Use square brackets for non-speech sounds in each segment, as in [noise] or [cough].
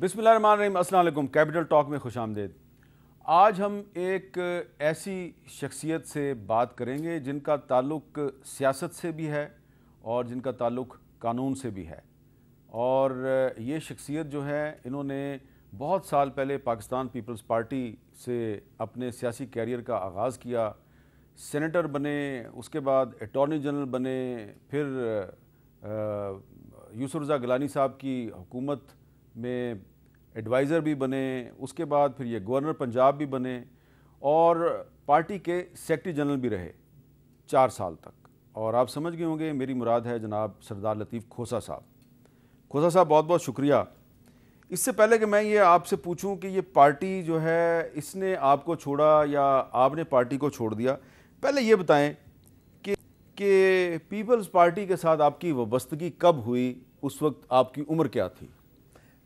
बिसमीम capital talk में खुश आमदेद आज हम एक ऐसी शख्सियत से बात करेंगे जिनका ताल्लुक सियासत से भी है और जिनका ताल्लुक कानून से भी है और ये शख्सियत जो है इन्होंने बहुत साल पहले पाकिस्तान पीपल्स पार्टी से अपने सियासी कैरियर का आगाज़ किया सेनेटर बने उसके बाद अटॉर्नी जनरल बने फिर यूसुरजा गलानी साहब की हुकूमत में एडवाइज़र भी बने उसके बाद फिर ये गवर्नर पंजाब भी बने और पार्टी के सेक्रेटरी जनरल भी रहे चार साल तक और आप समझ गए होंगे मेरी मुराद है जनाब सरदार लतीफ़ खोसा साहब खोसा साहब बहुत बहुत शुक्रिया इससे पहले कि मैं ये आपसे पूछूं कि ये पार्टी जो है इसने आपको छोड़ा या आपने पार्टी को छोड़ दिया पहले ये बताएं कि कि पीपल्स पार्टी के साथ आपकी वबस्तगी कब हुई उस वक्त आपकी उम्र क्या थी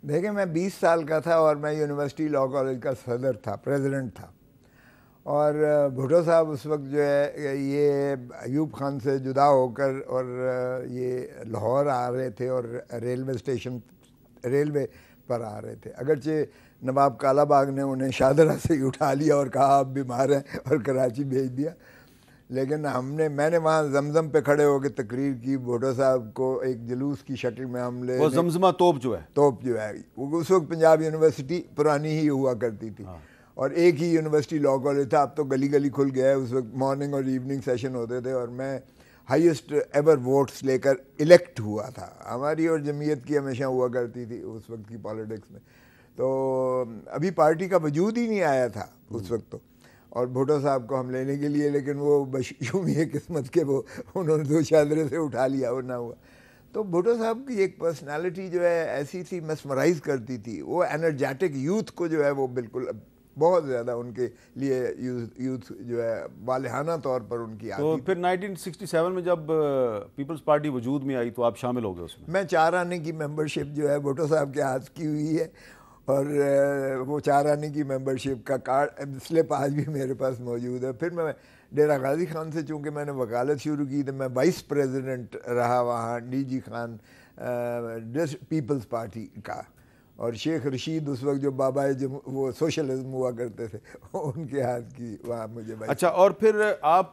देखिए मैं 20 साल का था और मैं यूनिवर्सिटी लॉ कॉलेज का सदर था प्रेसिडेंट था और भुटो साहब उस वक्त जो है ये अयूब खान से जुदा होकर और ये लाहौर आ रहे थे और रेलवे स्टेशन रेलवे पर आ रहे थे अगरचे नवाब कालाबाग ने उन्हें शादरा से उठा लिया और कहा आप बीमार हैं और कराची भेज दिया लेकिन हमने मैंने वहाँ जमजम पे खड़े होकर तकरीर की भोटो साहब को एक जुलूस की शक्ल में हम ले वो जमजमा तोप जो है तोप जो है उस वक्त पंजाब यूनिवर्सिटी पुरानी ही हुआ करती थी हाँ। और एक ही यूनिवर्सिटी लॉ कॉलेज था अब तो गली गली खुल गया है उस वक्त मॉर्निंग और इवनिंग सेशन होते थे और मैं हाइस्ट एवर वोट्स लेकर इलेक्ट हुआ था हमारी और जमीयत की हमेशा हुआ करती थी उस वक्त की पॉलिटिक्स में तो अभी पार्टी का वजूद ही नहीं आया था उस हम्म। वक्त तो और भुटो साहब को हम लेने के लिए लेकिन वो बशूमी किस्मत के वो उन्होंने दो चादरे से उठा लिया वो ना हुआ तो भुटो साहब की एक पर्सनालिटी जो है ऐसी थी मसमराइज करती थी वो एनर्जेटिक यूथ को जो है वो बिल्कुल बहुत ज़्यादा उनके लिए यूथ जो है बालहाना तौर पर उनकी तो फिर 1967 में जब पीपल्स पार्टी वजूद में आई तो आप शामिल हो गए उसमें मैं चार आने की मेंबरशिप जो है भुटो साहब के हाथ की हुई है और वो चारानी की मेंबरशिप का कार्ड स्लिप आज भी मेरे पास मौजूद है फिर मैं डेरा गाजी खान से चूँकि मैंने वकालत शुरू की तो मैं वाइस प्रेसिडेंट रहा वहाँ D G Khan peoples party का और शेख रशीद उस वक्त जो बाबा जो वो सोशलिज्म हुआ करते थे उनके हाथ की वहाँ मुझे अच्छा और फिर आप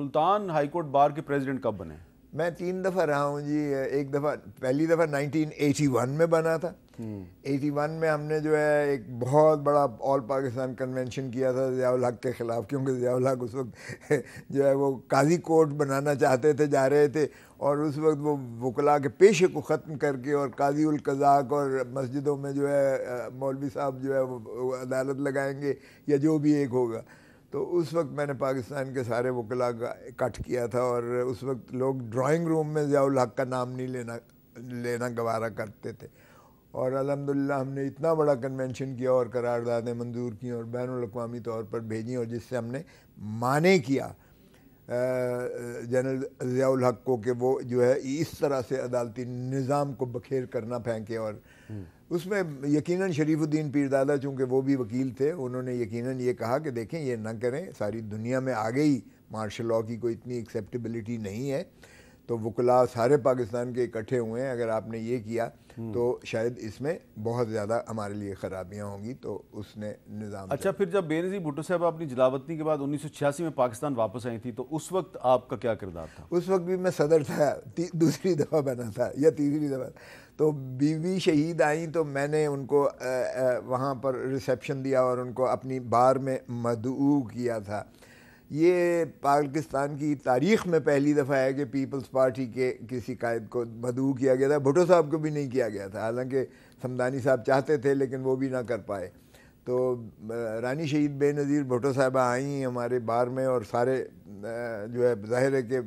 मुल्तान हाईकोर्ट बार के प्रेसिडेंट कब बने मैं तीन दफ़ा रहा हूँ जी एक दफ़ा पहली दफ़ा 1981 में बना था एटी वन में हमने जो है एक बहुत बड़ा ऑल पाकिस्तान कन्वेंशन किया था जियाउल हक के ख़िलाफ़ क्योंकि जियाउल हक उस वक्त [laughs] जो है वो काजी कोर्ट बनाना चाहते थे जा रहे थे और उस वक्त वो वकला के पेशे को ख़त्म करके और काजी उलकज़ाक और मस्जिदों में जो है मौलवी साहब जो है वो अदालत लगाएंगे या जो भी एक होगा तो उस वक्त मैंने पाकिस्तान के सारे वकला का इकट्ठ किया था और उस वक्त लोग ड्राइंग रूम में जियाउल हक का नाम नहीं लेना लेना गवारा करते थे और अलहमदिल्ला हमने इतना बड़ा कन्वेंशन किया और करारदादें मंजूर की और बैन अवी तौर पर भेजी और जिससे हमने माने किया जनरल ज़याल हक को कि वो जो है इस तरह से अदालती निज़ाम को बखेर करना फेंके और हम्म। उसमें यकीनन शरीफुद्दीन पीरदादा चूँकि वो भी वकील थे उन्होंने यकीनन ये कहा कि देखें ये ना करें सारी दुनिया में आ गई मार्शल लॉ की कोई इतनी एक्सेप्टेबिलिटी नहीं है तो वकला सारे पाकिस्तान के इकट्ठे हुए हैं अगर आपने ये किया हम्म। तो शायद इसमें बहुत ज़्यादा हमारे लिए खराबियाँ होंगी तो उसने निज़ाम अच्छा फिर जब बेनजी भुट्टो साहब अपनी जिलावती के बाद उन्नीस में पाकिस्तान वापस आई थी तो उस वक्त आपका क्या किरदार था उस वक्त भी मैं सदर था दूसरी दफ़ा बना था या तीसरी दफ़ा तो बीवी शहीद आई तो मैंने उनको वहाँ पर रिसेप्शन दिया और उनको अपनी बार में मदऊ किया था ये पाकिस्तान की तारीख में पहली दफ़ा है कि पीपल्स पार्टी के किसी कायद को मदू किया गया था भुटो साहब को भी नहीं किया गया था हालांकि समदानी साहब चाहते थे लेकिन वो भी ना कर पाए तो रानी शहीद बेनज़ीर भुटो साहबा आई हमारे बार में और सारे जो है ज़ाहिर है कि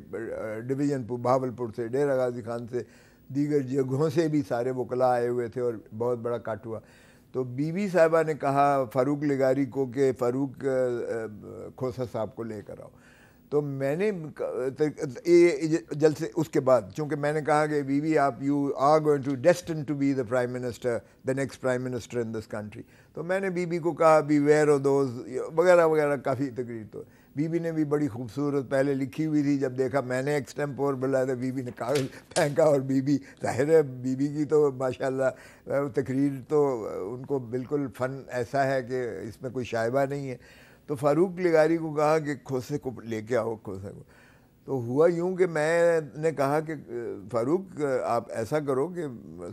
डिवीज़न बहावलपुर से डेरा गाजी खान से दीगर जगहों से भी सारे वकला आए हुए थे और बहुत बड़ा काट हुआ तो बीवी साहबा ने कहा फ़ारूक लिगारी को कि फ़ारूक खोसा साहब को लेकर आओ तो मैंने ये से उसके बाद चूँकि मैंने कहा कि बीवी आप you are going to destined to be the prime minister the next prime minister in this country तो मैंने बीवी को कहा बी वेयर ऑफ दोज वगैरह वगैरह काफ़ी तकरीर तो बीबी ने भी बड़ी खूबसूरत पहले लिखी हुई थी जब देखा मैंने एक स्टैम्प और बुलाया था बीबी ने कागज फेंका और बीबी जाहिर है बीबी की तो माशाल्लाह तकरीर तो उनको बिल्कुल फ़न ऐसा है कि इसमें कोई शायबा नहीं है तो फारूक लिगारी को कहा कि खोसे को लेके आओ खोसे को तो हुआ यूं कि मैंने कहा कि फारूक आप ऐसा करो कि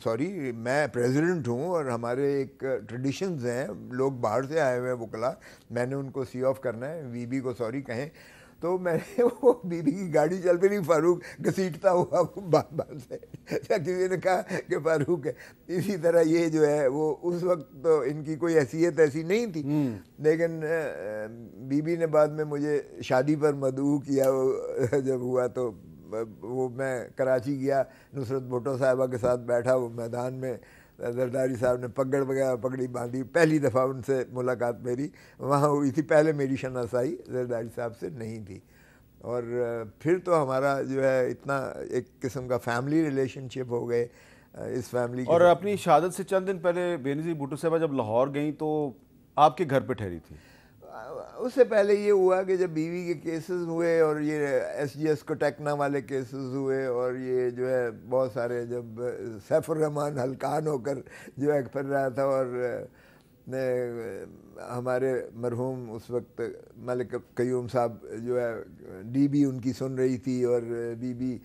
सॉरी मैं प्रेसिडेंट हूं और हमारे एक ट्रेडिशंस हैं लोग बाहर से आए हुए हैं वकला मैंने उनको सी ऑफ करना है वीबी को सॉरी कहें तो मैंने [laughs] वो बीबी की गाड़ी चल पड़ी फारूक घसीटता हुआ बार बार से किसी ने कहा कि फारूक है इसी तरह ये जो है वो उस वक्त तो इनकी कोई हैसियत ऐसी नहीं थी हम्म। लेकिन बीबी ने बाद में मुझे शादी पर मदू किया वो [laughs] जब हुआ तो वो मैं कराची गया नुसरत भुटो साहबा के साथ बैठा वो मैदान में जरदारी साहब ने पगड़ वगैरह पगड़ी बांधी पहली दफ़ा उनसे मुलाकात मेरी वहाँ हुई थी पहले मेरी शनासाई जरदारी साहब से नहीं थी और फिर तो हमारा जो है इतना एक किस्म का फैमिली रिलेशनशिप हो गए इस फैमिली और अपनी शहादत से चंद दिन पहले बेनजी भुटो साहबा जब लाहौर गई तो आपके घर पर ठहरी थी उससे पहले ये हुआ कि जब बीवी के केसेस हुए और ये एस जी एस को वाले केसेस हुए और ये जो है बहुत सारे जब सैफुररहमान हलकान होकर जो है फिर रहा था और ने हमारे मरहूम उस वक्त मलिक कयूम साहब जो है डी बी उनकी सुन रही थी और बीबी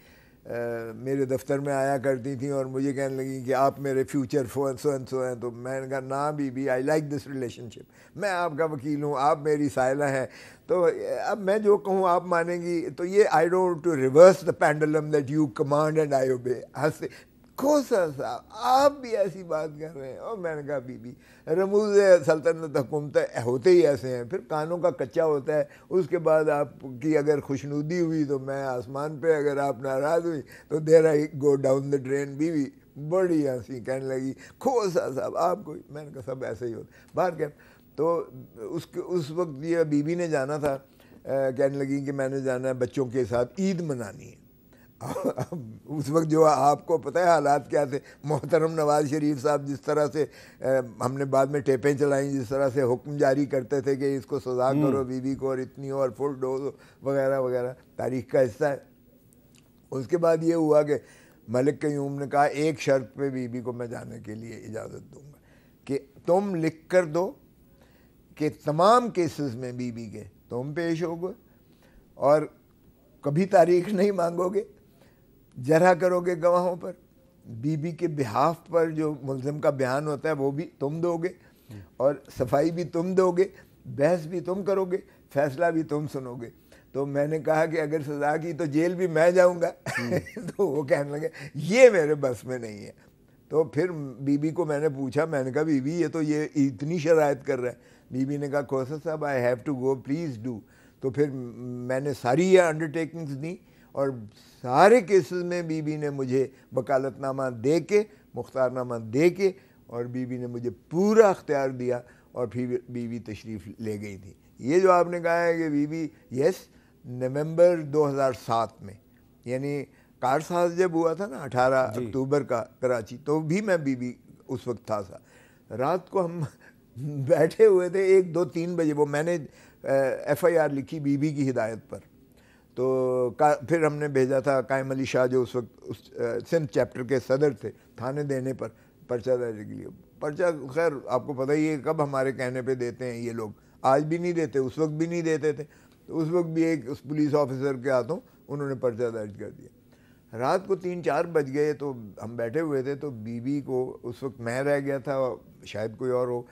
मेरे दफ्तर में आया करती थी और मुझे कहने लगी कि आप मेरे फ्यूचर फो एंड सो एंड सो हैं तो मैंने कहा ना be I like this relationship मैं आपका वकील हूँ आप मेरी सायला हैं तो अब मैं जो कहूँ आप मानेंगी तो ये I don't to reverse the pendulum that you command and I obey हंस खोसा साहब आप भी ऐसी बात कर रहे हैं और मैंने कहा बीबी रमूज सल्तनत हुकूमत होते ही ऐसे हैं फिर कानों का कच्चा होता है उसके बाद आपकी अगर खुशनुदी हुई तो मैं आसमान पे अगर आप नाराज़ हुई तो there I go down the drain Bibi बड़ी हंसी कहने लगी खोसा साहब आपको मैंने कहा सब ऐसे ही होता बाहर क्या तो उसके उस वक्त ये बीबी ने जाना था कहने लगी कि मैंने जाना है बच्चों के साथ ईद मनानी है उस वक्त जो आपको पता है हालात क्या थे मोहतरम नवाज शरीफ साहब जिस तरह से आ, हमने बाद में टेपें चलाई जिस तरह से हुक्म जारी करते थे कि इसको सजा हम्म। करो बीवी को और इतनी और फुल डोज वगैरह वगैरह तारीख का हिस्सा है उसके बाद ये हुआ कि मलिक कयूम ने कहा एक शर्त पे बीबी को मैं जाने के लिए इजाज़त दूंगा कि तुम लिख कर दो कि तमाम केसेस में बीबी के तुम पेश होगे और कभी तारीख नहीं मांगोगे जरा करोगे गवाहों पर बीबी के बिहाफ पर जो मुलजम का बयान होता है वो भी तुम दोगे और सफाई भी तुम दोगे बहस भी तुम करोगे फैसला भी तुम सुनोगे तो मैंने कहा कि अगर सजा की तो जेल भी मैं जाऊंगा [laughs] तो वो कहने लगे ये मेरे बस में नहीं है तो फिर बीबी को मैंने पूछा मैंने कहा बीबी ये तो ये इतनी शरायत कर रहा है बीबी ने कहा कौशल साहब I have to go please do तो फिर मैंने सारी ये अंडरटेकिंग्स दी और सारे केसेस में बीबी ने मुझे वकालतनामा दे के मुख्तारनामा दे के और बीबी ने मुझे पूरा अख्तियार दिया और फिर बीवी तशरीफ़ ले गई थी ये जो आपने कहा है कि बीबी यस नवंबर 2007 में यानी कार साज जब हुआ था ना 18 अक्टूबर का कराची तो भी मैं बीवी उस वक्त था सा रात को हम बैठे हुए थे एक दो तीन बजे वो मैंने एफआईआर लिखी बीबी की हिदायत पर तो का फिर हमने भेजा था कायम अली शाह जो उस वक्त उस सिंध चैप्टर के सदर थे थाने देने पर पर्चा दर्ज के लिए पर्चा खैर आपको पता ही है कब हमारे कहने पे देते हैं ये लोग आज भी नहीं देते उस वक्त भी नहीं देते थे तो उस वक्त भी एक उस पुलिस ऑफिसर के हाथों उन्होंने पर्चा दर्ज कर दिया रात को तीन चार बज गए तो हम बैठे हुए थे तो बीबी को उस वक्त मैं रह गया था शायद कोई और हो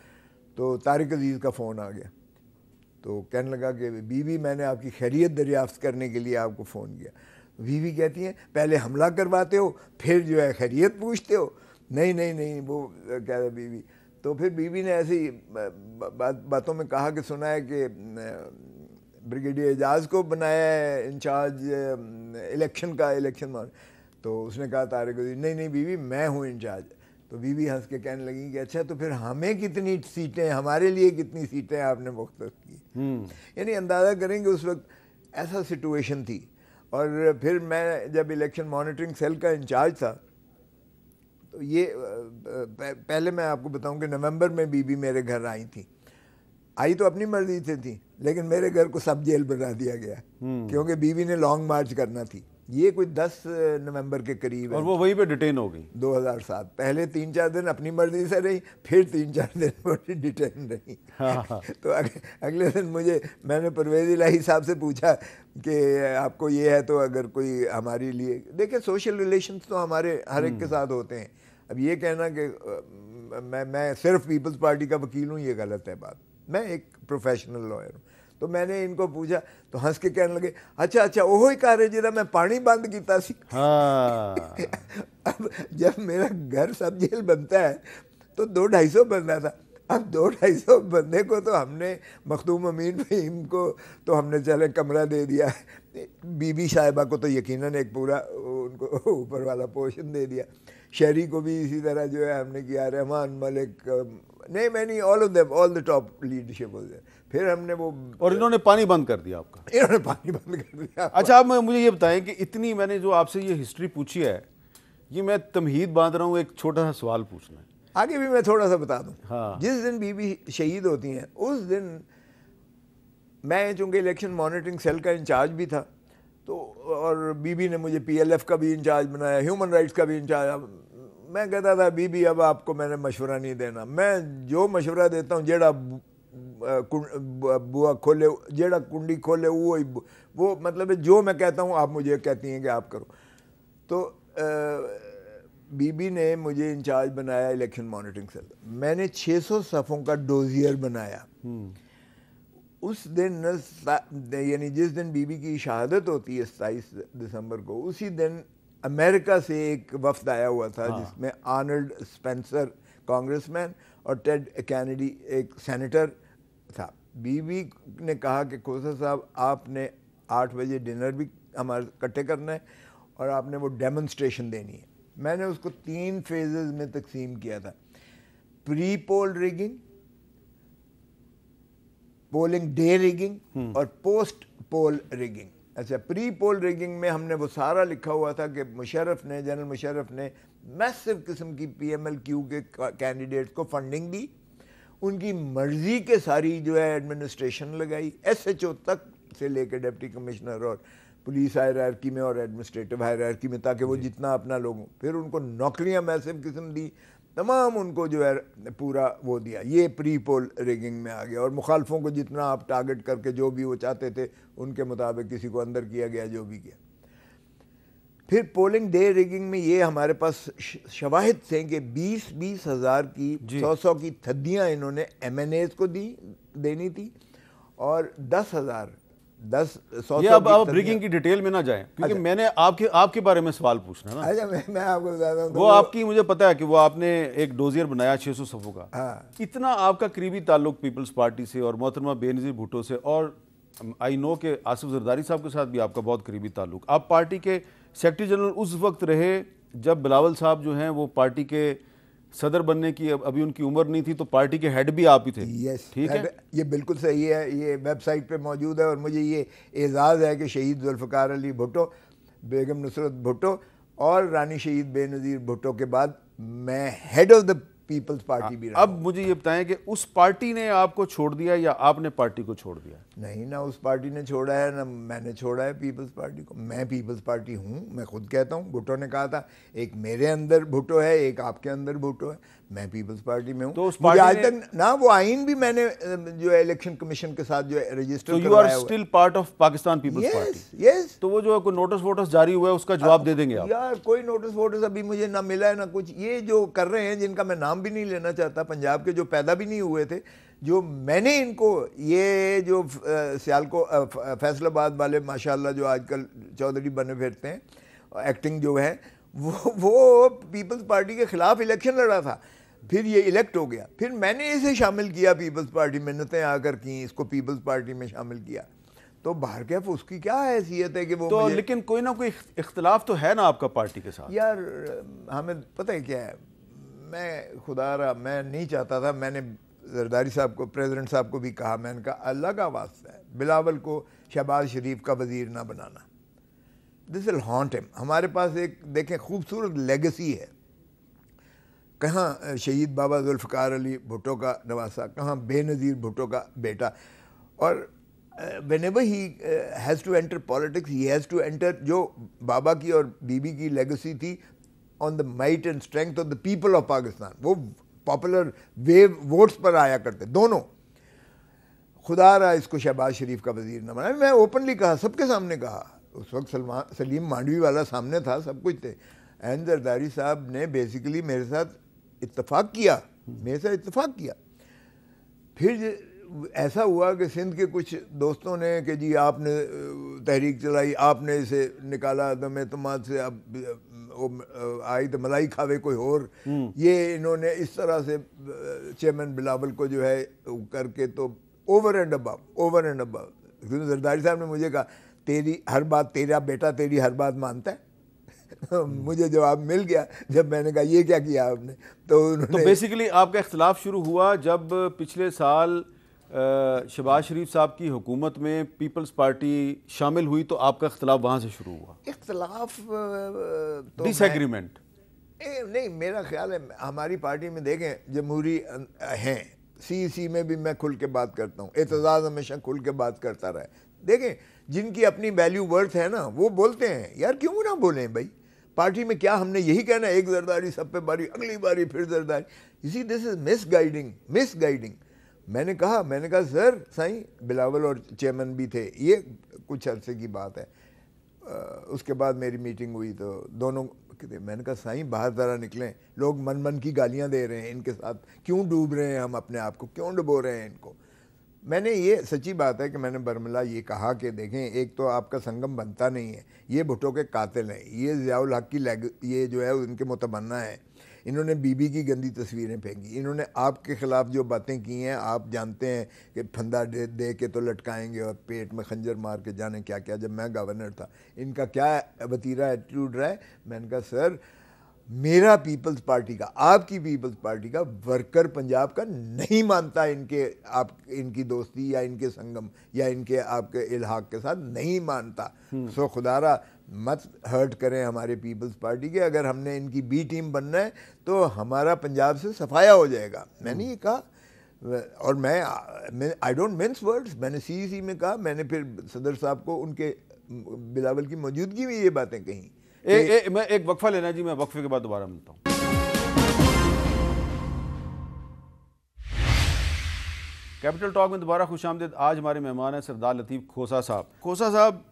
तो तारिक अजीज़ का फ़ोन आ गया तो कहने लगा कि बीवी मैंने आपकी खैरियत दरियाफ्त करने के लिए आपको फ़ोन किया बीवी कहती हैं पहले हमला करवाते हो फिर जो है खैरियत पूछते हो नहीं नहीं नहीं वो कह रहा बीवी तो फिर बीवी ने ऐसी बात बातों में कहा कि सुना है कि ब्रिगेडियर एजाज को बनाया है इंचार्ज इलेक्शन का इलेक्शन मान तो उसने कहा तारिक नहीं नहीं बीवी मैं हूँ इंचार्ज तो बीवी हंस के कहने लगी कि अच्छा तो फिर हमें कितनी सीटें हमारे लिए कितनी सीटें आपने मुख्त की हम्म। यानी अंदाज़ा करेंगे उस वक्त ऐसा सिचुएशन थी और फिर मैं जब इलेक्शन मॉनिटरिंग सेल का इंचार्ज था तो ये पहले मैं आपको बताऊं कि नवंबर में बीबी मेरे घर आई थी आई तो अपनी मर्जी से थी लेकिन मेरे घर को सब जेल बना दिया गया हम्म। क्योंकि बीवी ने लॉन्ग मार्च करना थी ये कोई 10 नवंबर के करीब और वो वहीं पे डिटेन हो गई 2007 पहले तीन चार दिन अपनी मर्जी से रही फिर तीन चार दिन वो [laughs] डिटेन रही हाँ।, हाँ। [laughs] तो अग, अगले दिन मुझे मैंने परवेज इलाही साहब से पूछा कि आपको ये है तो अगर कोई हमारे लिए देखिए सोशल रिलेशंस तो हमारे हर एक के हम्म। साथ होते हैं अब ये कहना कि मैं मैं सिर्फ पीपल्स पार्टी का वकील हूँ ये गलत है बात मैं एक प्रोफेशनल लॉयर हूँ तो मैंने इनको पूछा तो हंस के कहने लगे अच्छा अच्छा ओहो ही कार्य जिरा मैं पानी बंद किया हाँ। अब जब मेरा घर सब जेल बनता है तो दो ढाई सौ बंदा था अब दो ढाई सौ बंदे को तो हमने मखदूम अमीन फहीम को तो हमने चले कमरा दे दिया बीबी साहिबा को तो यकीनन एक पूरा उनको ऊपर वाला पोर्शन दे दिया शहरी को भी इसी तरह जो है हमने किया रहमान मलिक नहीं नहीं all of them all the top leadership was there फिर हमने वो और इन्होंने पानी बंद कर दिया आपका इन्होंने पानी बंद कर दिया अच्छा आप मुझे ये बताएं कि इतनी मैंने जो आपसे ये हिस्ट्री पूछी है ये मैं तमहीद बांध रहा हूँ एक छोटा सा सवाल पूछना है आगे भी मैं थोड़ा सा बता दूँ हाँ। जिस दिन बीबी शहीद होती हैं उस दिन मैं चूँकि इलेक्शन मॉनिटरिंग सेल का इंचार्ज भी था तो और बीबी ने मुझे पीएलएफ का भी इंचार्ज बनाया ह्यूमन राइट्स का भी इंचार्ज मैं कहता था बीबी अब आपको मैंने मशवरा नहीं देना मैं जो मशवरा देता हूँ जेड़ा बुआ खोले जेड़ा कुंडी खोले वो ही वो मतलब जो मैं कहता हूँ आप मुझे कहती हैं कि आप करो तो बीबी ने मुझे इंचार्ज बनाया इलेक्शन मॉनिटरिंग सेल मैंने 600 सफ़ों का डोजियर बनाया हम्म। उस दिन यानी जिस दिन बीबी की शहादत होती है सताईस दिसंबर को उसी दिन अमेरिका से एक वफद आया हुआ था हाँ। जिसमें आर्नल्ड स्पेंसर कांग्रेसमैन और टेड कैनेडी एक सेनेटर था बीवी ने कहा कि खोसा साहब आपने आठ बजे डिनर भी हमारे इकट्ठे करना है और आपने वो डेमोन्स्ट्रेशन देनी है मैंने उसको तीन फेजेस में तकसीम किया था pre poll rigging polling day rigging और पोस्ट पोल रिगिंग अच्छा प्री पोल रेगिंग में हमने वो सारा लिखा हुआ था कि मुशरफ ने जनरल मुशरफ ने मैसिव किस्म की पी एम एल क्यू के कैंडिडेट्स को फंडिंग दी उनकी मर्ज़ी के सारी जो है एडमिनिस्ट्रेशन लगाई एस एच ओ तक से लेकर डिप्टी कमिश्नर और पुलिस हायरकी में और एडमिनिस्ट्रेटिव हायरार्की में ताकि वो जितना अपना लोगों फिर उनको नौकरियाँ मैसिव किस्म दी तमाम उनको जो है पूरा वो दिया ये प्री पोल रेगिंग में आ गया और मुखालफों को जितना आप टारगेट करके जो भी वो चाहते थे उनके मुताबिक किसी को अंदर किया गया जो भी किया फिर पोलिंग डे रेगिंग में ये हमारे पास शवाहद थे कि बीस बीस हज़ार की सौ सौ की थद्दियाँ इन्होंने एम को दी देनी थी और दस हज़ार दस सौ ये अब आप ब्रिगिंग की डिटेल में ना जाएं क्योंकि अच्छा। मैंने आपके आपके बारे में सवाल पूछना ना अच्छा मैं, मैं आपको बताता हूँ तो वो, आपकी मुझे पता है कि वो आपने एक डोजियर बनाया 600 सफों का हाँ। इतना आपका करीबी ताल्लुक पीपल्स पार्टी से और मोहतरमा बेनजीर भुटो से और आई नो के आसिफ जरदारी साहब के साथ भी आपका बहुत करीबी ताल्लुक आप पार्टी के सेक्रेटरी जनरल उस वक्त रहे जब बिलावल साहब जो हैं वो पार्टी के सदर बनने की अब अभी उनकी उम्र नहीं थी तो पार्टी के हेड भी आप ही थे यस ठीक है ये बिल्कुल सही है ये वेबसाइट पे मौजूद है और मुझे ये एजाज़ है कि शहीद जुल्फ़ार अली भुटो बेगम नुसरत भुटो और रानी शहीद बेनज़ीर भुटो के बाद मैं head of the peoples party भी अब मुझे ये बताएं कि उस पार्टी ने आपको छोड़ दिया या आपने पार्टी को छोड़ दिया नहीं ना उस पार्टी ने छोड़ा है ना मैंने छोड़ा है पीपल्स पार्टी को मैं पीपल्स पार्टी हूँ मैं खुद कहता हूँ भुट्टो ने कहा था एक मेरे अंदर भुट्टो है एक आपके अंदर भुट्टो है मैं पीपल्स पार्टी में हूँ तो आज तक ना वो आइन भी मैंने जो है इलेक्शन कमीशन के साथ जो है register you are still part of Pakistan peoples party yes तो वो जो कोई नोटिस वोटस जारी हुआ है उसका जवाब दे देंगे आप यार कोई नोटिस वोटस अभी मुझे ना मिला है ना कुछ ये जो कर रहे हैं जिनका मैं नाम भी नहीं लेना चाहता पंजाब के जो पैदा भी नहीं हुए थे जो मैंने इनको ये जो सियालको फैसलाबाद वाले माशाला जो आजकल चौधरी बने फिरते हैं एक्टिंग जो है वो वो पीपल्स पार्टी के ख़िलाफ़ इलेक्शन लड़ा था फिर ये इलेक्ट हो गया फिर मैंने इसे शामिल किया पीपल्स पार्टी मिन्नतें आकर की इसको पीपल्स पार्टी में शामिल किया तो बाहर कैफ उसकी क्या हैसियत है कि वो तो लेकिन कोई ना कोई इख्तलाफ तो है ना आपका पार्टी के साथ यार हमें पता है क्या है मैं खुदा रहा मैं नहीं चाहता था मैंने जरदारी साहब को प्रेसिडेंट साहब को भी कहा मैंने कहा अल्लाह का वास्ता है बिलावल को शहबाज शरीफ का वजीर ना बनाना दिस विल हॉन्ट हिम हमारे पास एक देखें खूबसूरत लेगेसी है कहाँ शहीद बाबा जुल्फ़ार अली भुटो का नवासा कहाँ बेनज़ीर भुटो का बेटा और whenever he has to enter politics he has to enter जो बाबा की और बीबी की लेगेसी थी on the might and strength of the people of Pakistan वो पॉपुलर वेव वोट्स पर आया करते दोनों खुदा रहा इसको शहबाज शरीफ का वजीर न बनाया मैं ओपनली कहा सबके सामने कहा उस वक्त सलमान सलीम मांडवी वाला सामने था सब कुछ थे एंड जरदारी साहब ने बेसिकली मेरे साथ इतफाक़ किया मेरे साथ इतफाक़ किया फिर ऐसा हुआ कि सिंध के कुछ दोस्तों ने कि जी आपने तहरीक चलाई आपने इसे निकाला तो मैं तुम्हारे तो से अब आई तो मलाई खावे कोई और हम्म। ये इन्होंने इस तरह से चेयरमैन बिलावल को जो है करके तो ओवर एंड अब ओवर एंड अब जरदारी साहब ने मुझे कहा तेरी हर बात तेरा बेटा तेरी हर बात मानता है [laughs] मुझे जवाब मिल गया जब मैंने कहा ये क्या किया आपने तो, तो उन्होंने तो बेसिकली आपका इख्तलाफ शुरू हुआ जब पिछले साल शबाज शरीफ साहब की हुकूमत में पीपल्स पार्टी शामिल हुई तो आपका इख्तलाफ वहाँ से शुरू हुआ इख्तलाफ तो डिसएग्रीमेंट नहीं मेरा ख्याल है हमारी पार्टी में देखें जमहूरी अं, हैं सी सी e में भी मैं खुल के बात करता हूँ एतजाज़ हमेशा खुल के बात करता रहा है देखें जिनकी अपनी वैल्यू वर्थ है ना वो बोलते हैं यार क्यों ना बोलें भाई पार्टी में क्या हमने यही कहना एक जरदारी सब पे बारी अगली बारी फिर जरदारी इसी this is misguiding misguiding मैंने कहा मैंने कहा सर साई बिलावल और चेयरमैन भी थे ये कुछ अरसे की बात है आ, उसके बाद मेरी मीटिंग हुई तो दोनों मैंने कहा साई बाहर ज़रा निकलें लोग मन मन की गालियां दे रहे हैं इनके साथ क्यों डूब रहे हैं हम अपने आप को क्यों डुबो रहे हैं इनको मैंने ये सच्ची बात है कि मैंने बर्मला ये कहा कि देखें एक तो आपका संगम बनता नहीं है ये भुटो के कातिल हैं ये ज़ियाउल हक की लैग ये जो है उनके मुतमन्ना है इन्होंने बीबी की गंदी तस्वीरें फेंकी इन्होंने आपके ख़िलाफ़ जो बातें की हैं आप जानते हैं कि फंदा दे, दे के तो लटकाएंगे और पेट में खंजर मार के जाने क्या क्या जब मैं गवर्नर था इनका क्या वतीरा एटीट्यूड रहा है मैंने कहा सर मेरा पीपल्स पार्टी का आपकी पीपल्स पार्टी का वर्कर पंजाब का नहीं मानता इनके आप इनकी दोस्ती या इनके संगम या इनके आपके इलाहाक के साथ नहीं मानता हम्म। सो खुदारा मत हर्ट करें हमारे पीपल्स पार्टी के अगर हमने इनकी बी टीम बनना है तो हमारा पंजाब से सफाया हो जाएगा मैंने हम्म। ये कहा और मैं आई डोंट मीन्स वर्ड्स मैंने सी में कहा मैंने फिर सदर साहब को उनके बिलावल की मौजूदगी में ये बातें कहीं ए, ए, मैं एक वक्फा लेना जी मैं वक्फे के बाद दोबारा मिलता हूँ कैपिटल टॉक में दोबारा खुश आमदेद आज हमारे मेहमान हैं सरदार लतीफ़ खोसा साहब खोसा साहब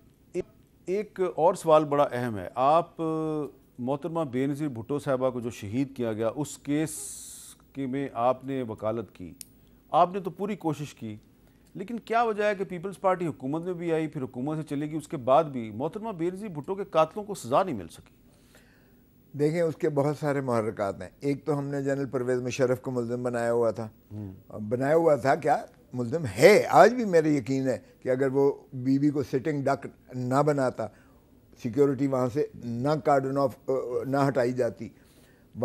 एक और सवाल बड़ा अहम है आप मोहतरमा बेनज़ीर भुट्टो साहबा को जो शहीद किया गया उस केस के में आपने वकालत की आपने तो पूरी कोशिश की लेकिन क्या वजह है कि पीपल्स पार्टी हुकूमत में भी आई फिर हुकूमत से चलेगी उसके बाद भी मोहतरमा बेरजी भुट्टो के कातलों को सज़ा नहीं मिल सकी देखें उसके बहुत सारे महरकत हैं एक तो हमने जनरल परवेज़ मुशरफ को मुलम बनाया हुआ था हम्म। बनाया हुआ था क्या मुलम है आज भी मेरा यकीन है कि अगर वो बीबी को सिटिंग डक ना बनाता सिक्योरिटी वहाँ से ना कार्डन ऑफ ना हटाई जाती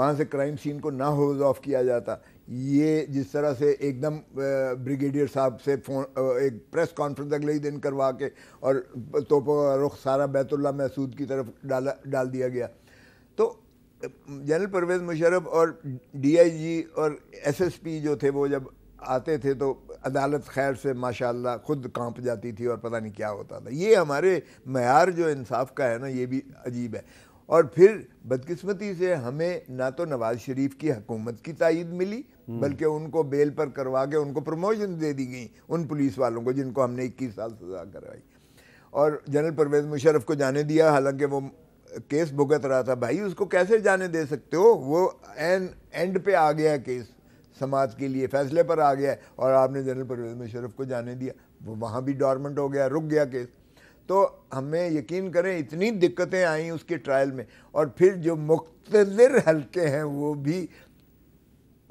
वहाँ से क्राइम सीन को ना होल्ड ऑफ किया जाता ये जिस तरह से एकदम ब्रिगेडियर साहब से फोन एक प्रेस कॉन्फ्रेंस अगले ही दिन करवा के और तोपों का रुख सारा बैतुल्ला महसूद की तरफ डाला डाल दिया गया तो जनरल परवेज़ मुशरफ और डीआईजी और एसएसपी जो थे वो जब आते थे तो अदालत खैर से माशाल्लाह खुद कांप जाती थी और पता नहीं क्या होता था ये हमारे मैार जो इंसाफ का है ना ये भी अजीब है और फिर बदकिस्मती से हमें ना तो नवाज़ शरीफ की हकूमत की तइद मिली हम्म। बल्कि उनको बेल पर करवा के उनको प्रमोशन दे दी गई उन पुलिस वालों को जिनको हमने इक्कीस साल सजा करवाई और जनरल परवेज मुशरफ को जाने दिया हालांकि वो केस भुगत रहा था भाई उसको कैसे जाने दे सकते हो वो एन एंड पे आ गया केस समाज के लिए फैसले पर आ गया और आपने जनरल परवेज मुशरफ को जाने दिया वो वहाँ भी डॉर्मेंट हो गया रुक गया केस तो हमें यकीन करें इतनी दिक्कतें आई उसके ट्रायल में और फिर जो मुख्तर हल्के हैं वो भी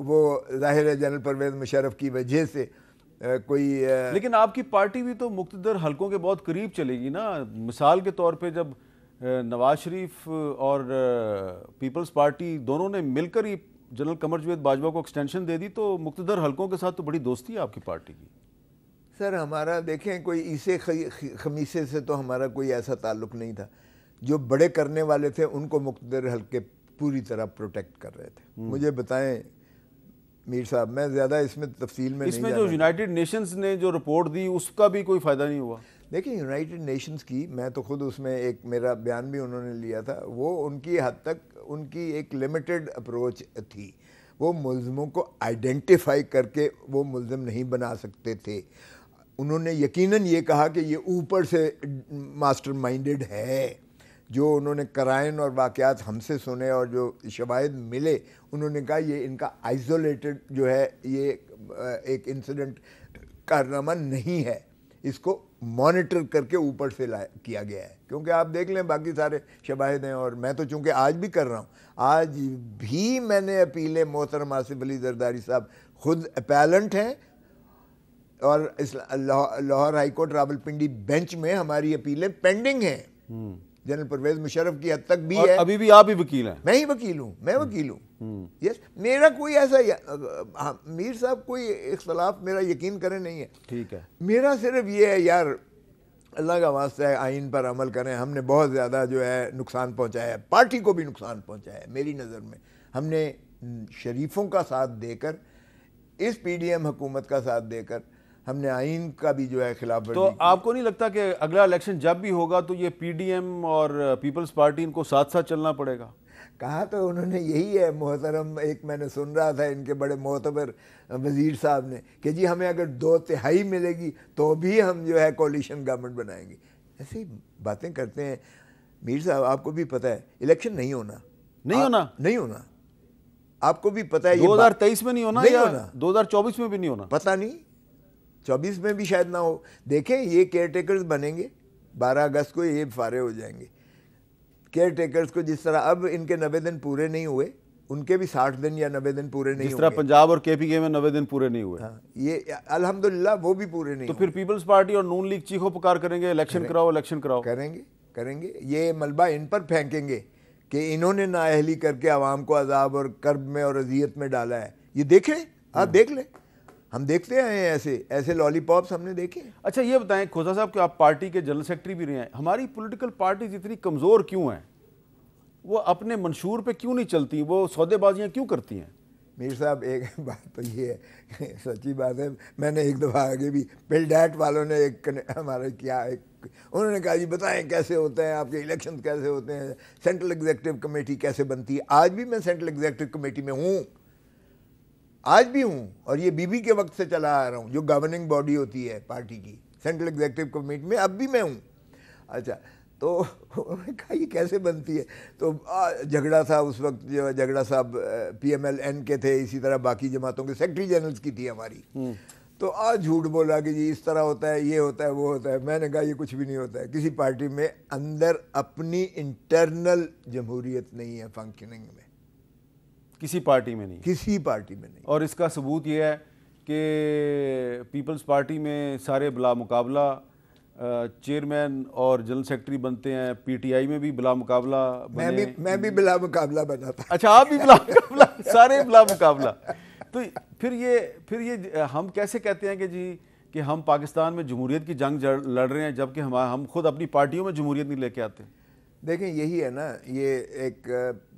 वो जाहिर है जनरल परवेज मुशरफ की वजह से आ, कोई आ, लेकिन आपकी पार्टी भी तो मुख्तर हलकों के बहुत करीब चलेगी ना मिसाल के तौर पर जब नवाज शरीफ और पीपल्स पार्टी दोनों ने मिलकर ही जनरल कमर जवेद बाजवा को एक्सटेंशन दे दी तो मुख्तर हलकों के साथ तो बड़ी दोस्ती है आपकी पार्टी की सर हमारा देखें कोई इसे खमीसे से तो हमारा कोई ऐसा ताल्लुक नहीं था जो बड़े करने वाले थे उनको मुख्तर हल्के पूरी तरह प्रोटेक्ट कर रहे थे हम्म। मुझे बताएं मीर साहब मैं ज़्यादा इसमें तफसील में इसमें जो यूनाइटेड नेशंस ने जो रिपोर्ट दी उसका भी कोई फ़ायदा नहीं हुआ देखिए यूनाइटेड नेशंस की मैं तो खुद उसमें एक मेरा बयान भी उन्होंने लिया था वो उनकी हद तक उनकी एक लिमिटेड अप्रोच थी वो मुलमों को आइडेंटिफाई करके वो मुलम नहीं बना सकते थे उन्होंने यकीनन ये कहा कि ये ऊपर से मास्टर माइंडेड है जो उन्होंने क्राइन और वाक़ात हमसे सुने और जो शवाद मिले उन्होंने कहा ये इनका आइसोलेटेड जो है ये एक इंसिडेंट कारनामा नहीं है इसको मॉनिटर करके ऊपर से ला किया गया है क्योंकि आप देख लें बाकी सारे शवाहद हैं और मैं तो चूँकि आज भी कर रहा हूँ आज भी मैंने अपीलें मोहतरम आसिफ अली जरदारी साहब खुद अपैलेंट हैं और इस लाहौर हाईकोर्ट रावलपिंडी बेंच में हमारी अपीलें पेंडिंग हैं हम्म। जनरल परवेज मुशरफ की हद तक भी है अभी भी आप ही वकील हैं मैं ही वकील हूँ मैं हम्म। वकील हूँ यस हम्म। मेरा कोई ऐसा हाँ, मीर साहब कोई इख्तलाफ मेरा यकीन करें नहीं है ठीक है मेरा सिर्फ ये है यार अल्लाह का वास्ता है आइन पर अमल करें हमने बहुत ज़्यादा जो है नुकसान पहुँचाया है पार्टी को भी नुकसान पहुँचाया है मेरी नज़र में हमने शरीफों का साथ देकर इस पी डी एम हुकूमत का साथ देकर हमने आइन का भी जो है खिलाफ तो आपको नहीं लगता कि अगला इलेक्शन जब भी होगा तो ये पीडीएम और पीपल्स पार्टी इनको साथ साथ चलना पड़ेगा कहा तो उन्होंने यही है मोहतरम एक मैंने सुन रहा था इनके बड़े मोहतबर वज़ीर साहब ने कि जी हमें अगर दो तिहाई मिलेगी तो भी हम जो है कोलिशन गवर्नमेंट बनाएंगे ऐसी बातें करते हैं मीर साहब आपको भी पता है इलेक्शन नहीं होना नहीं होना नहीं होना आपको भी पता है दो हजार तेईस में नहीं होना नहीं या होना दो हजार चौबीस में भी नहीं होना पता नहीं चौबीस में भी शायद ना हो देखें ये केयर टेकर्स बनेंगे बारह अगस्त को ये फारे हो जाएंगे केयर टेकर्स को जिस तरह अब इनके नबे दिन पूरे नहीं हुए उनके भी साठ दिन या नबे दिन पूरे नहीं जिस तरह पंजाब और के पी के में नबे दिन पूरे नहीं हुए हाँ, ये अल्हम्दुलिल्लाह वो भी पूरे नहीं तो फिर पीपल्स पार्टी और नून लीग चीखो पुकार करेंगे इलेक्शन कराओ इलेक्शन कराओ करेंगे करेंगे ये मलबा इन पर फेंकेंगे कि इन्होंने नाअहली करके आवाम को अजाब और कर्ब में और अजियत में डाला है ये हम्म। देख लें आप देख लें हम देखते आए हैं ऐसे ऐसे लॉलीपॉप्स हमने देखे अच्छा ये बताएं खोजा साहब कि आप पार्टी के जनरल सेक्रेटरी भी रहे हैं हमारी पॉलिटिकल पार्टीज इतनी कमज़ोर क्यों हैं वो अपने मंशूर पे क्यों नहीं चलती वो सौदेबाजियाँ क्यों करती हैं मीर साहब एक [laughs] बात तो ये है सच्ची बात है मैंने एक दफ़ा आगे भी बिलडैट वालों ने एक हमारे किया एक उन्होंने कहा जी बताएं कैसे होते हैं आपके इलेक्शन कैसे होते हैं सेंट्रल एग्जेक्टिव कमेटी कैसे बनती है आज भी मैं सेंट्रल एग्जेक्टिव कमेटी में हूँ आज भी हूँ और ये बीबी के वक्त से चला आ रहा हूँ जो गवर्निंग बॉडी होती है पार्टी की सेंट्रल एग्जीक्यूटिव कमेटी में अब भी मैं हूँ अच्छा तो उन्होंने [laughs] कहा ये कैसे बनती है तो झगड़ा साहब उस वक्त जो झगड़ा साहब पीएमएलएन के थे इसी तरह बाकी जमातों के सेक्रेटरी जनरल्स की थी हमारी हम्म। तो आज झूठ बोला कि जी इस तरह होता है ये होता है वो होता है मैंने कहा ये कुछ भी नहीं होता है किसी पार्टी में अंदर अपनी इंटरनल जमहूरियत नहीं है फंक्शनिंग में किसी पार्टी में नहीं किसी पार्टी में नहीं और इसका सबूत ये है कि पीपल्स पार्टी में सारे बला मुकाबला चेयरमैन और जनरल सेक्रेटरी बनते हैं पीटीआई में भी बिला मुकाबला मैं भी मैं भी बिला मुकाबला बना था अच्छा आप भी बिला मुकाबला सारे बिला मुकाबला तो फिर ये फिर ये हम कैसे कहते हैं कि जी कि हम पाकिस्तान में जमहूरीत की जंग लड़ रहे हैं जबकि हम हम खुद अपनी पार्टियों में जमूरीत नहीं लेके आते देखें यही है ना ये एक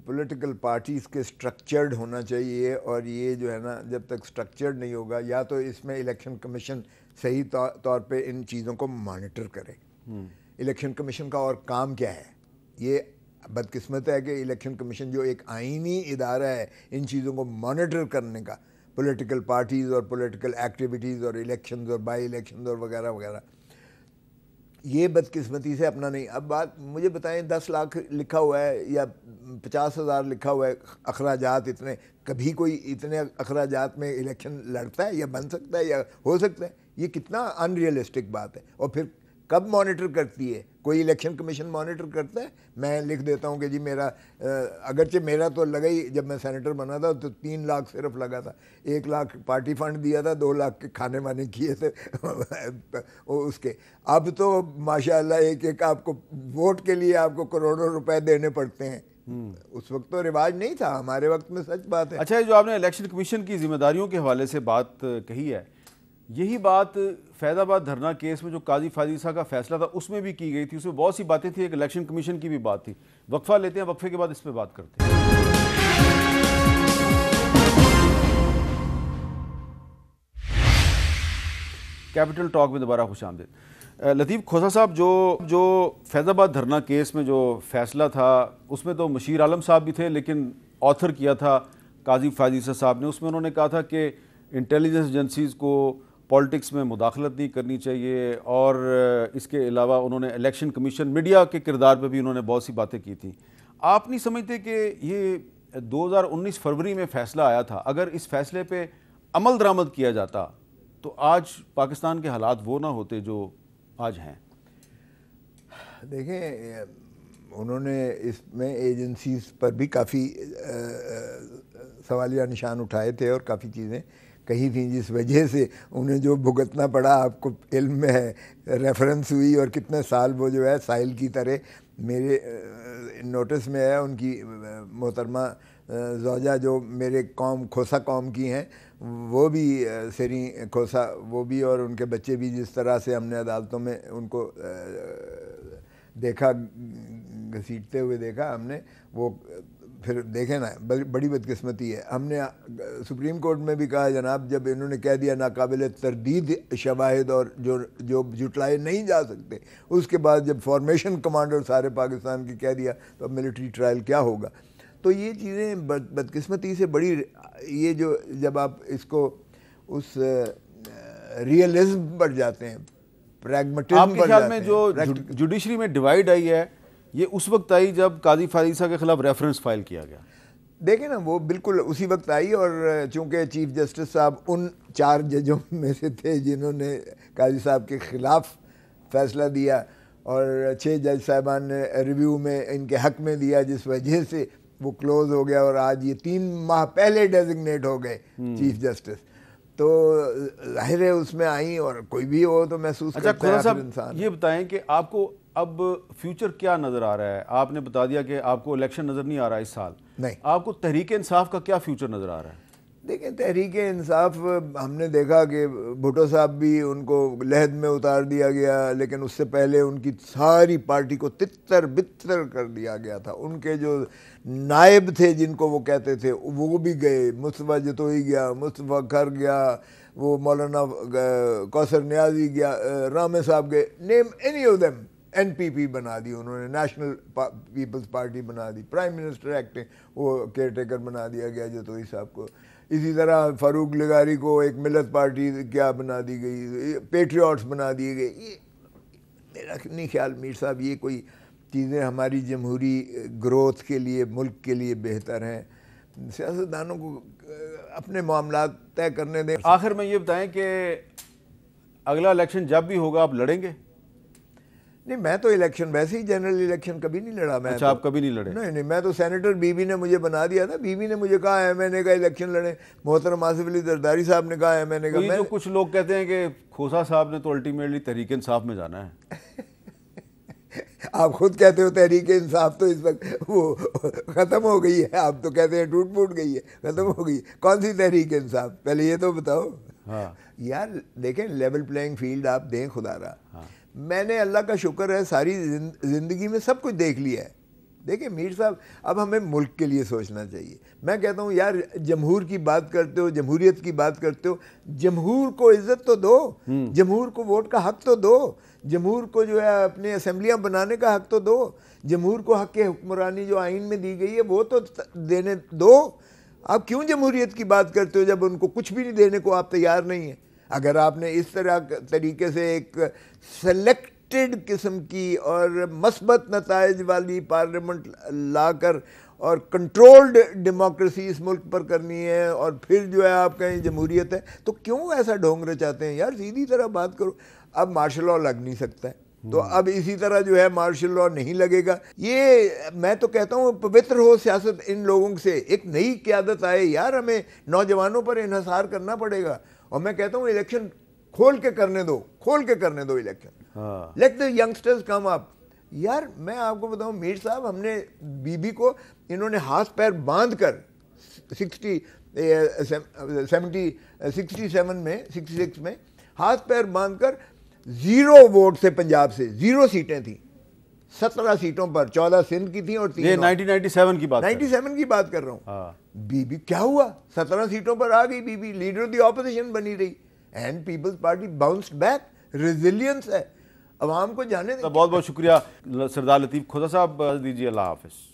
पॉलिटिकल पार्टीज़ के स्ट्रक्चर्ड होना चाहिए और ये जो है ना जब तक स्ट्रक्चर्ड नहीं होगा या तो इसमें इलेक्शन कमीशन सही तौर पे इन चीज़ों को मॉनिटर करे इलेक्शन हम्म। कमीशन का और काम क्या है ये बदकिस्मत है कि इलेक्शन कमीशन जो एक आइनी इदारा है इन चीज़ों को मॉनिटर करने का पॉलिटिकल पार्टीज़ और पॉलिटिकल एक्टिविटीज़ और इलेक्शंस और बाई इलेक्शंस और वगैरह वगैरह ये बदकिस्मती से अपना नहीं अब बात मुझे बताएं दस लाख लिखा हुआ है या पचास हज़ार लिखा हुआ है अखराज इतने कभी कोई इतने अखराज में इलेक्शन लड़ता है या बन सकता है या हो सकता है ये कितना अनरियलिस्टिक बात है और फिर कब मॉनिटर करती है कोई इलेक्शन कमीशन मॉनिटर करता है मैं लिख देता हूँ कि जी मेरा अगरचे मेरा तो लगा ही जब मैं सेनेटर बना था तो तीन लाख सिर्फ लगा था एक लाख पार्टी फंड दिया था दो लाख के खाने वाने किए थे [laughs] उसके अब तो माशाल्लाह एक एक आपको वोट के लिए आपको करोड़ों रुपए देने पड़ते हैं हम्म। उस वक्त तो रिवाज नहीं था हमारे वक्त में सच बात है अच्छा जो आपने इलेक्शन कमीशन की जिम्मेदारियों के हवाले से बात कही है यही बात फैजाबाद धरना केस में जो काजी फाजी साहब का फैसला था उसमें भी की गई थी उसमें बहुत सी बातें थी एक इलेक्शन कमीशन की भी बात थी वक्फा लेते हैं वक्फे के बाद इस पर बात करते हैं कैपिटल टॉक में दोबारा खुश आमदेद लतीफ़ खोसा साहब जो जो फैज़ाबाद धरना केस में जो फैसला था उसमें तो मशीर आलम साहब भी थे लेकिन ऑथर किया था काजी फाजीसा साहब ने उसमें उन्होंने कहा था कि इंटेलिजेंस एजेंसीज़ को पॉलिटिक्स में मुदाखलत नहीं करनी चाहिए और इसके अलावा उन्होंने इलेक्शन कमीशन मीडिया के किरदार पर भी उन्होंने बहुत सी बातें की थी आप नहीं समझते कि ये 2019 फरवरी में फ़ैसला आया था अगर इस फैसले पे अमल दरामद किया जाता तो आज पाकिस्तान के हालात वो ना होते जो आज हैं देखें उन्होंने इसमें एजेंसीज पर भी काफ़ी सवालिया निशान उठाए थे और काफ़ी चीज़ें कही थी जिस वजह से उन्हें जो भुगतना पड़ा आपको इल्म में है रेफरेंस हुई और कितने साल वो जो है साहिल की तरह मेरे नोटिस में है उनकी मोहतरमा जोजा जो मेरे कौम खोसा कौम की हैं वो भी सरी खोसा वो भी और उनके बच्चे भी जिस तरह से हमने अदालतों में उनको देखा घसीटते हुए देखा हमने वो फिर देखें ना बड़ी बदकस्मती है हमने सुप्रीम कोर्ट में भी कहा जनाब जब इन्होंने कह दिया नाकबिल तरदीद शवाहद और जो जो जुटलाए नहीं जा सकते उसके बाद जब फॉर्मेशन कमांडर सारे पाकिस्तान के कह दिया तो अब मिलिट्री ट्रायल क्या होगा तो ये चीज़ें बदकस्मती से बड़ी ये जो जब आप इसको उस रियलिज्म पर जाते हैं प्रैग्मेटिज्म में जो जुडिशरी में डिवाइड आई है ये उस वक्त आई जब काजी फारीसा के खिलाफ रेफरेंस फाइल किया गया देखें ना वो बिल्कुल उसी वक्त आई और चूंकि चीफ जस्टिस साहब उन चार जजों [laughs] में से थे जिन्होंने काजी साहब के ख़िलाफ़ फैसला दिया और छः जज साहबान ने रिव्यू में इनके हक में दिया जिस वजह से वो क्लोज़ हो गया और आज ये तीन माह पहले डेजिग्नेट हो गए चीफ हम्म। जस्टिस तो जाहिर है उसमें आई और कोई भी हो तो महसूस अच्छा, करता है इंसान ये बताएं कि आपको अब फ्यूचर क्या नज़र आ रहा है आपने बता दिया कि आपको इलेक्शन नज़र नहीं आ रहा इस साल नहीं आपको तहरीक इंसाफ का क्या फ्यूचर नज़र आ रहा है देखिए तहरीक इंसाफ हमने देखा कि भुटो साहब भी उनको लहद में उतार दिया गया लेकिन उससे पहले उनकी सारी पार्टी को तितर बितर कर दिया गया था उनके जो नायब थे जिनको वो कहते थे वो भी गए मुस्तफ़ा जतोई गया मुस्तफ़ा खर गया वो मौलाना कौसर न्याजी गया रामे साहब गए name any of them NPP बना दी उन्होंने नेशनल पीपल्स पार्टी बना दी प्राइम मिनिस्टर एक्टिंग वो केयर टेकर बना दिया गया जतोई साहब को इसी तरह फारूक लगारी को एक मिलत पार्टी क्या बना दी गई पेट्रियाट्स बना दिए गए ये मेरा नहीं ख्याल मीर साहब ये कोई चीज़ें हमारी जमहूरी ग्रोथ के लिए मुल्क के लिए बेहतर हैं सियासतदानों को अपने मामला तय करने दें आखिर में ये बताएं कि अगला इलेक्शन जब भी होगा आप लड़ेंगे नहीं मैं तो इलेक्शन वैसे ही जनरल इलेक्शन कभी नहीं लड़ा मैं अच्छा तो, आप कभी नहीं लड़े नहीं नहीं मैं तो सेनेटर बीबी ने मुझे बना दिया था बीबी ने मुझे कहा एमएनए का इलेक्शन लड़े मोहतरम आसिफ अली दरदारी साहब ने कहा एमएनए का मैं... जो कुछ लोग कहते हैं कि खोसा साहब ने तो अल्टीमेटली तहरीक इंसाफ में जाना है [laughs] आप खुद कहते हो तहरीक इंसाफ तो इस वक्त वो ख़त्म हो गई है आप तो कहते हैं टूट फूट गई है ख़त्म हो गई कौन सी तहरीक इंसाफ पहले ये तो बताओ हाँ। यार देखें लेवल प्लेइंग फील्ड आप दें खुदा रहा मैंने अल्लाह का शुक्र है सारी ज़िंदगी में सब कुछ देख लिया है देखिए मीर साहब अब हमें मुल्क के लिए सोचना चाहिए मैं कहता हूँ यार जमहूर की बात करते हो जमहूरियत की बात करते हो जमहूर को इज्जत तो दो हम्म। जमहूर को वोट का हक तो दो जमहूर को जो है अपने असम्बलियाँ बनाने का हक तो दो जमहूर को हक के हुक्मरानी जो आइन में दी गई है वो तो देने दो आप क्यों जमहूरीत की बात करते हो जब उनको कुछ भी नहीं देने को आप तैयार नहीं हैं अगर आपने इस तरह तरीके से एक सेलेक्टेड किस्म की और मस्बत नतज वाली पार्लियामेंट लाकर और कंट्रोल्ड डेमोक्रेसी इस मुल्क पर करनी है और फिर जो है आप कहें जमहूरियत है तो क्यों ऐसा ढोंग रचाते हैं यार सीधी तरह बात करो अब मार्शल लॉ लग नहीं सकता है तो हम्म। अब इसी तरह जो है मार्शल लॉ नहीं लगेगा ये मैं तो कहता हूँ पवित्र हो सियासत इन लोगों से एक नई क्यादत आए यार हमें नौजवानों पर इहसार करना पड़ेगा और मैं कहता हूँ इलेक्शन खोल के करने दो खोल के करने दो election let the youngsters come up यार मैं आपको बताऊं मीर साहब हमने बीबी को इन्होंने हाथ पैर बांध कर सिक्सटी सेवेंटी सिक्सटी सेवन में सिक्सटी सिक्स में हाथ पैर बांध कर जीरो वोट से पंजाब से जीरो सीटें थी सत्रह सीटों पर चौदह सिंध की थी और ये 1997 की बात 97 की बात कर रहा हूँ हाँ। बीबी क्या हुआ सत्रह सीटों पर आ गई Bibi leader of the opposition बनी रही and peoples party bounced back resilience है अवाम को जाने बहुत बहुत शुक्रिया सरदार लतीफ़ खुदा साहब दीजिए अल्लाह हाफिज़